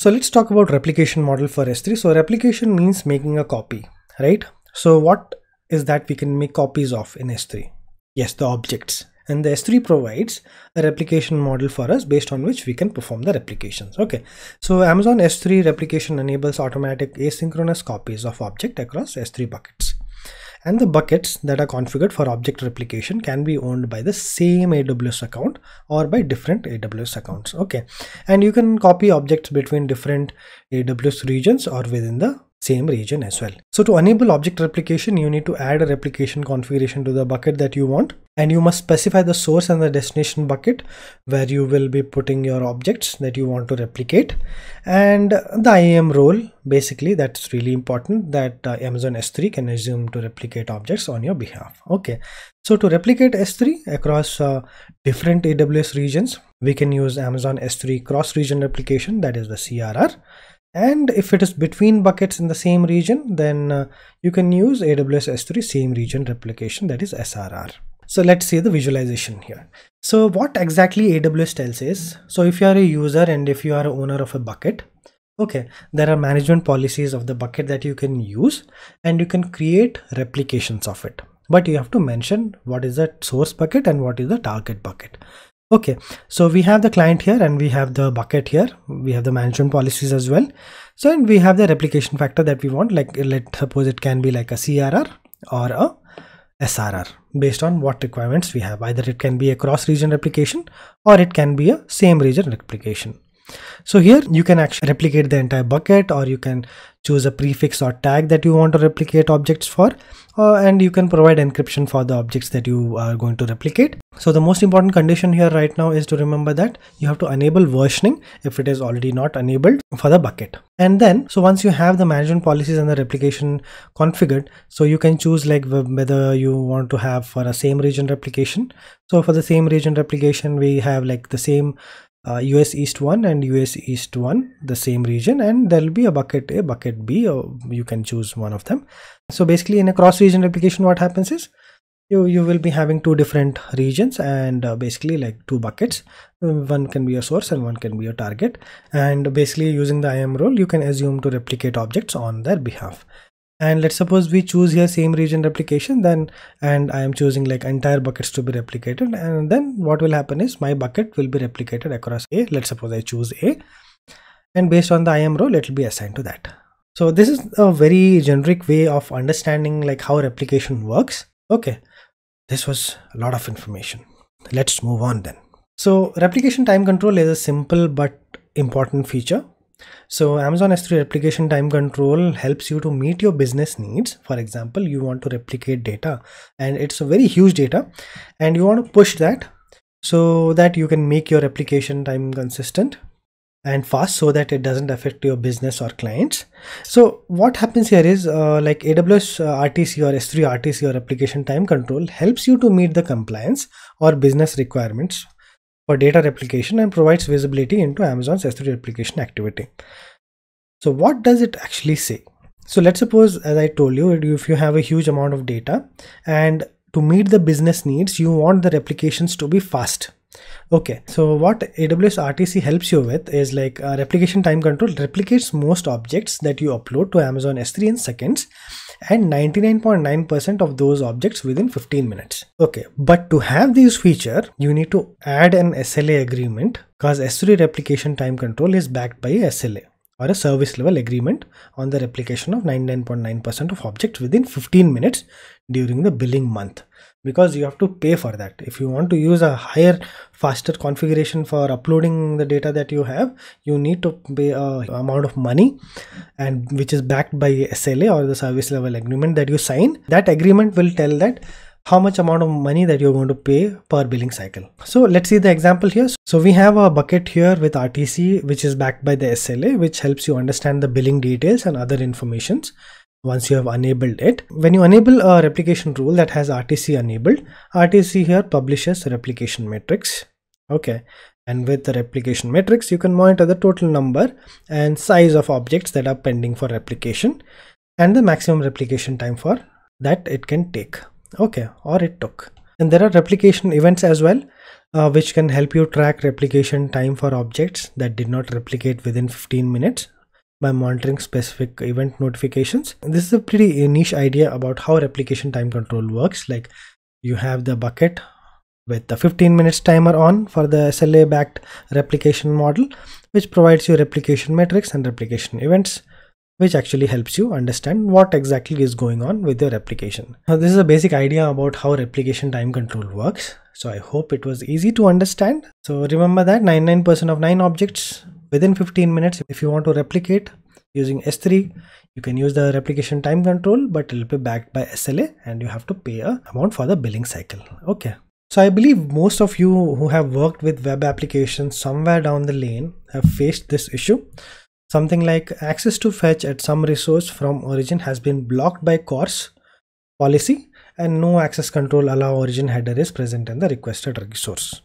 So let's talk about replication model for S3. So replication means making a copy, right? So what is that we can make copies of in S3? Yes, the objects. And the S3 provides a replication model for us based on which we can perform the replications. Okay, so Amazon S3 replication enables automatic asynchronous copies of object across S3 buckets and the buckets that are configured for object replication can be owned by the same AWS account or by different AWS accounts okay and you can copy objects between different AWS regions or within the same region as well. So to enable object replication, you need to add a replication configuration to the bucket that you want and you must specify the source and the destination bucket where you will be putting your objects that you want to replicate and the IAM role basically that's really important that uh, Amazon S3 can assume to replicate objects on your behalf. Okay, so to replicate S3 across uh, different AWS regions, we can use Amazon S3 cross-region replication that is the CRR and if it is between buckets in the same region then uh, you can use AWS S3 same region replication that is SRR. So let's see the visualization here. So what exactly AWS tells is, so if you are a user and if you are owner of a bucket, okay, there are management policies of the bucket that you can use and you can create replications of it. But you have to mention what is the source bucket and what is the target bucket. Okay, so we have the client here and we have the bucket here. We have the management policies as well. So and we have the replication factor that we want. Like let suppose it can be like a CRR or a SRR based on what requirements we have. Either it can be a cross region replication or it can be a same region replication. So here you can actually replicate the entire bucket or you can choose a prefix or tag that you want to replicate objects for uh, and you can provide encryption for the objects that you are going to replicate. So the most important condition here right now is to remember that you have to enable versioning if it is already not enabled for the bucket. And then, so once you have the management policies and the replication configured, so you can choose like whether you want to have for a same region replication. So for the same region replication, we have like the same uh, US East 1 and US East 1 the same region and there will be a bucket A bucket B or you can choose one of them so basically in a cross region replication what happens is you you will be having two different regions and uh, basically like two buckets one can be a source and one can be a target and basically using the IAM rule you can assume to replicate objects on their behalf and let's suppose we choose here same region replication then and i am choosing like entire buckets to be replicated and then what will happen is my bucket will be replicated across a let's suppose i choose a and based on the im role it will be assigned to that so this is a very generic way of understanding like how replication works okay this was a lot of information let's move on then so replication time control is a simple but important feature so Amazon S3 replication time control helps you to meet your business needs. For example, you want to replicate data and it's a very huge data and you want to push that so that you can make your replication time consistent and fast so that it doesn't affect your business or clients so what happens here is uh, like aws uh, rtc or s3 rtc or application time control helps you to meet the compliance or business requirements for data replication and provides visibility into Amazon's S3 replication activity. So what does it actually say? So let's suppose, as I told you, if you have a huge amount of data and to meet the business needs, you want the replications to be fast. Okay, so what AWS RTC helps you with is like uh, replication time control replicates most objects that you upload to Amazon S3 in seconds and 99.9% percent of those objects within 15 minutes. Okay, but to have this feature, you need to add an SLA agreement because S3 replication time control is backed by SLA or a service level agreement on the replication of 99.9% percent of objects within 15 minutes during the billing month because you have to pay for that. If you want to use a higher, faster configuration for uploading the data that you have, you need to pay a amount of money and which is backed by SLA or the service level agreement that you sign. That agreement will tell that how much amount of money that you're going to pay per billing cycle. So let's see the example here. So we have a bucket here with RTC, which is backed by the SLA, which helps you understand the billing details and other informations once you have enabled it. When you enable a replication rule that has RTC enabled, RTC here publishes replication matrix. Okay, and with the replication matrix, you can monitor the total number and size of objects that are pending for replication and the maximum replication time for that it can take. Okay, or it took. And there are replication events as well, uh, which can help you track replication time for objects that did not replicate within 15 minutes by monitoring specific event notifications. this is a pretty niche idea about how replication time control works. Like you have the bucket with the 15 minutes timer on for the SLA backed replication model, which provides you replication metrics and replication events, which actually helps you understand what exactly is going on with your replication. Now, this is a basic idea about how replication time control works. So I hope it was easy to understand. So remember that 99% of 9 objects within 15 minutes if you want to replicate using S3 you can use the replication time control but it'll be backed by SLA and you have to pay a amount for the billing cycle okay so I believe most of you who have worked with web applications somewhere down the lane have faced this issue something like access to fetch at some resource from origin has been blocked by course policy and no access control allow origin header is present in the requested resource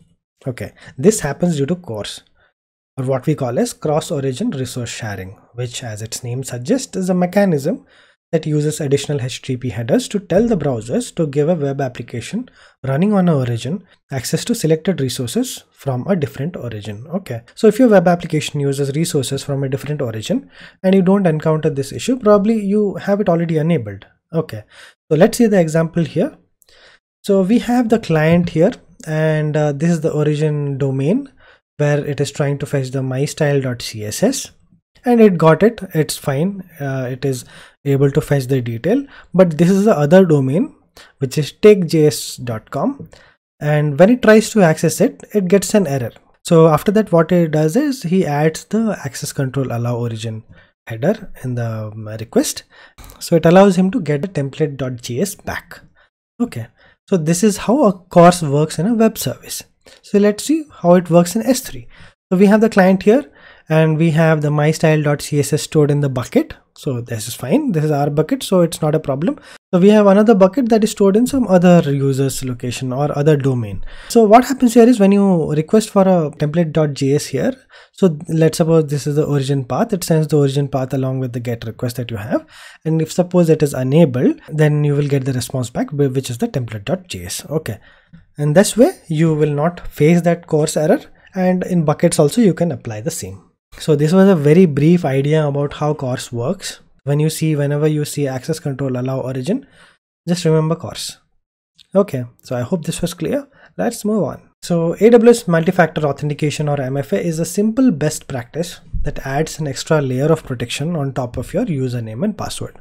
okay this happens due to course or what we call as cross-origin resource sharing, which as its name suggests is a mechanism that uses additional HTTP headers to tell the browsers to give a web application running on an origin access to selected resources from a different origin. Okay, so if your web application uses resources from a different origin and you don't encounter this issue, probably you have it already enabled. Okay, so let's see the example here. So we have the client here and uh, this is the origin domain where it is trying to fetch the mystyle.css and it got it it's fine uh, it is able to fetch the detail but this is the other domain which is takejs.com and when it tries to access it it gets an error so after that what it does is he adds the access control allow origin header in the um, request so it allows him to get the template.js back okay so this is how a course works in a web service so let's see how it works in S3. So we have the client here and we have the mystyle.css stored in the bucket. So this is fine. This is our bucket, so it's not a problem. So we have another bucket that is stored in some other user's location or other domain. So what happens here is when you request for a template.js here, so let's suppose this is the origin path, it sends the origin path along with the get request that you have. And if suppose it is enabled, then you will get the response back, which is the template.js. Okay and this way you will not face that course error and in buckets also you can apply the same. So this was a very brief idea about how course works. When you see whenever you see access control allow origin, just remember course. Okay, so I hope this was clear. Let's move on. So AWS multi-factor authentication or MFA is a simple best practice that adds an extra layer of protection on top of your username and password.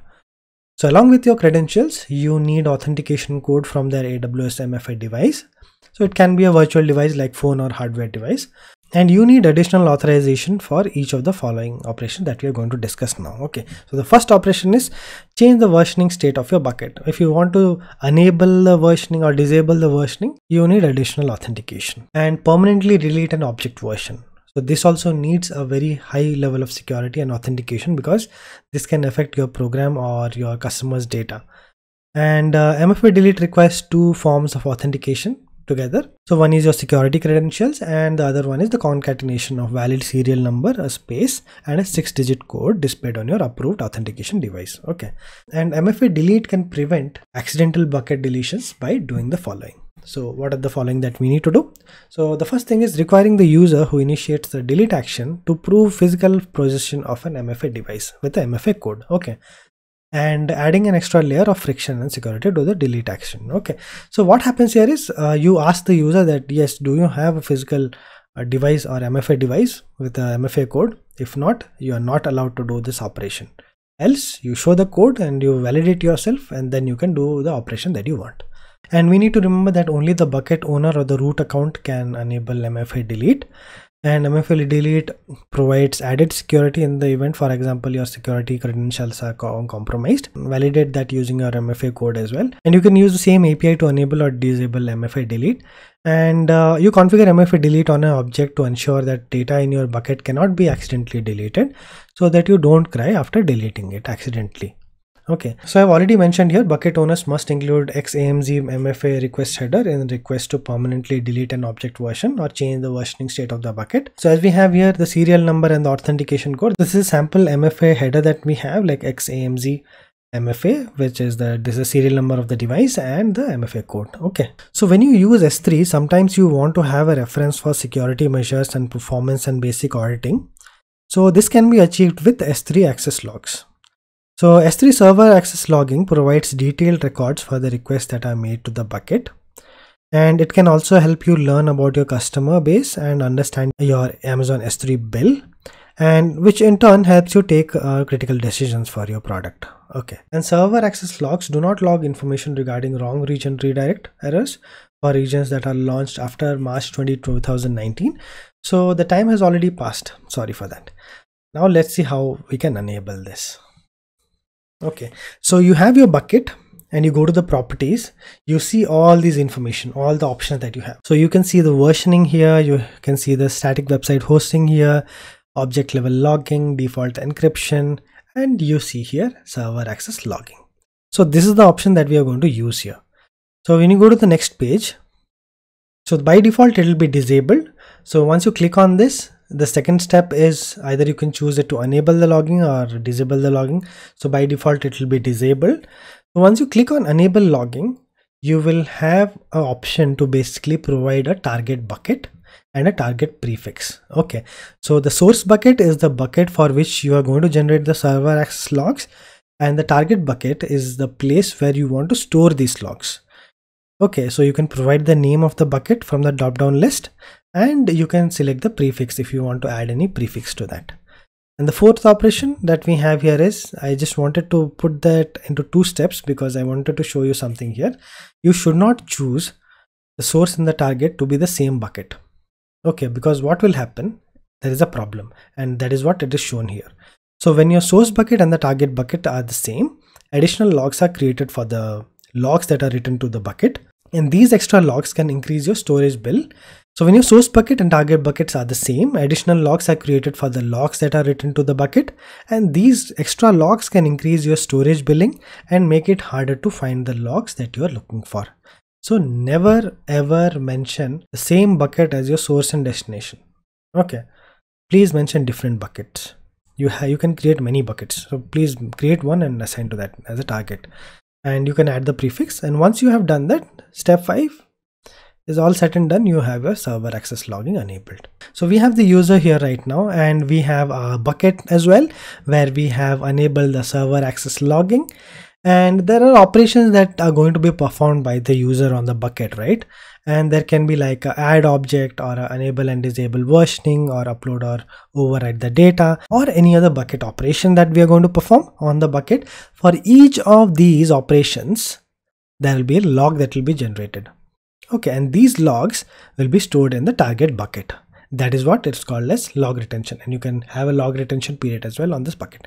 So along with your credentials, you need authentication code from their AWS MFI device. So it can be a virtual device like phone or hardware device. And you need additional authorization for each of the following operations that we are going to discuss now. Okay, so the first operation is change the versioning state of your bucket. If you want to enable the versioning or disable the versioning, you need additional authentication and permanently delete an object version. So this also needs a very high level of security and authentication because this can affect your program or your customer's data. And uh, MFA delete requires two forms of authentication together. So one is your security credentials and the other one is the concatenation of valid serial number, a space and a six digit code displayed on your approved authentication device. Okay. And MFA delete can prevent accidental bucket deletions by doing the following. So what are the following that we need to do? So the first thing is requiring the user who initiates the delete action to prove physical possession of an MFA device with the MFA code. Okay. And adding an extra layer of friction and security to the delete action. Okay. So what happens here is uh, you ask the user that yes, do you have a physical uh, device or MFA device with the MFA code? If not, you are not allowed to do this operation. Else you show the code and you validate yourself and then you can do the operation that you want. And we need to remember that only the bucket owner or the root account can enable MFA delete. And MFA delete provides added security in the event. For example, your security credentials are compromised. Validate that using your MFA code as well. And you can use the same API to enable or disable MFA delete. And uh, you configure MFA delete on an object to ensure that data in your bucket cannot be accidentally deleted so that you don't cry after deleting it accidentally. Okay, so I've already mentioned here bucket owners must include XAMZ MFA request header in request to permanently delete an object version or change the versioning state of the bucket. So as we have here the serial number and the authentication code, this is sample MFA header that we have like XAMZ MFA which is the this is the serial number of the device and the MFA code okay so when you use S3 sometimes you want to have a reference for security measures and performance and basic auditing so this can be achieved with S3 access logs so S3 server access logging provides detailed records for the requests that are made to the bucket. And it can also help you learn about your customer base and understand your Amazon S3 bill and which in turn helps you take uh, critical decisions for your product. Okay. And server access logs do not log information regarding wrong region redirect errors for regions that are launched after March 20, 2019. So the time has already passed. Sorry for that. Now let's see how we can enable this okay so you have your bucket and you go to the properties you see all these information all the options that you have so you can see the versioning here you can see the static website hosting here object level logging default encryption and you see here server access logging so this is the option that we are going to use here so when you go to the next page so by default it will be disabled so once you click on this the second step is either you can choose it to enable the logging or disable the logging so by default it will be disabled so once you click on enable logging you will have an option to basically provide a target bucket and a target prefix okay so the source bucket is the bucket for which you are going to generate the server access logs and the target bucket is the place where you want to store these logs okay so you can provide the name of the bucket from the drop down list and you can select the prefix if you want to add any prefix to that and the fourth operation that we have here is I just wanted to put that into two steps because I wanted to show you something here you should not choose the source and the target to be the same bucket okay because what will happen there is a problem and that is what it is shown here so when your source bucket and the target bucket are the same additional logs are created for the logs that are written to the bucket and these extra logs can increase your storage bill so when your source bucket and target buckets are the same, additional logs are created for the logs that are written to the bucket and these extra logs can increase your storage billing and make it harder to find the logs that you are looking for. So never ever mention the same bucket as your source and destination. Okay, please mention different buckets. You, you can create many buckets. So please create one and assign to that as a target and you can add the prefix and once you have done that step 5 is all set and done you have your server access logging enabled so we have the user here right now and we have a bucket as well where we have enabled the server access logging and there are operations that are going to be performed by the user on the bucket right and there can be like a add object or enable and disable versioning or upload or override the data or any other bucket operation that we are going to perform on the bucket for each of these operations there will be a log that will be generated Okay, and these logs will be stored in the target bucket. That is what it's called as log retention and you can have a log retention period as well on this bucket.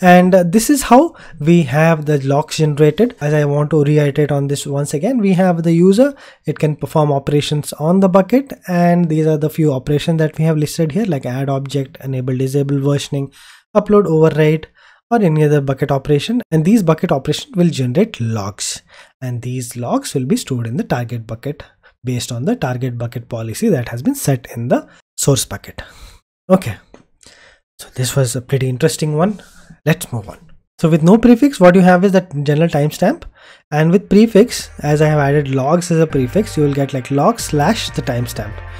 And uh, this is how we have the logs generated. As I want to reiterate on this once again, we have the user, it can perform operations on the bucket and these are the few operations that we have listed here like add object, enable disable versioning, upload overwrite or any other bucket operation and these bucket operation will generate logs and these logs will be stored in the target bucket based on the target bucket policy that has been set in the source bucket okay so this was a pretty interesting one let's move on so with no prefix what you have is that general timestamp and with prefix as i have added logs as a prefix you will get like log slash the timestamp